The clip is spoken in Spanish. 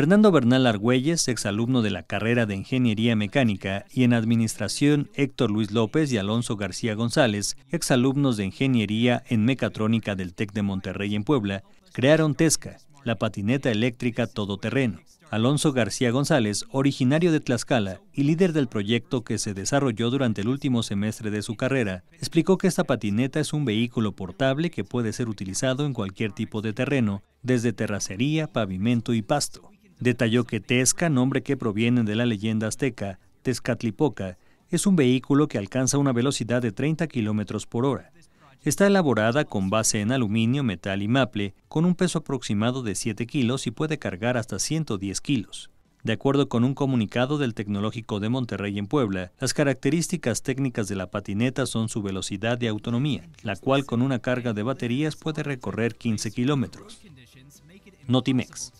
Fernando Bernal Argüelles, exalumno de la carrera de Ingeniería Mecánica, y en Administración Héctor Luis López y Alonso García González, exalumnos de Ingeniería en Mecatrónica del TEC de Monterrey en Puebla, crearon Tesca, la patineta eléctrica todoterreno. Alonso García González, originario de Tlaxcala y líder del proyecto que se desarrolló durante el último semestre de su carrera, explicó que esta patineta es un vehículo portable que puede ser utilizado en cualquier tipo de terreno, desde terracería, pavimento y pasto. Detalló que Tezca, nombre que proviene de la leyenda azteca, Tezcatlipoca, es un vehículo que alcanza una velocidad de 30 kilómetros por hora. Está elaborada con base en aluminio, metal y maple, con un peso aproximado de 7 kilos y puede cargar hasta 110 kilos. De acuerdo con un comunicado del Tecnológico de Monterrey en Puebla, las características técnicas de la patineta son su velocidad de autonomía, la cual con una carga de baterías puede recorrer 15 kilómetros. Notimex.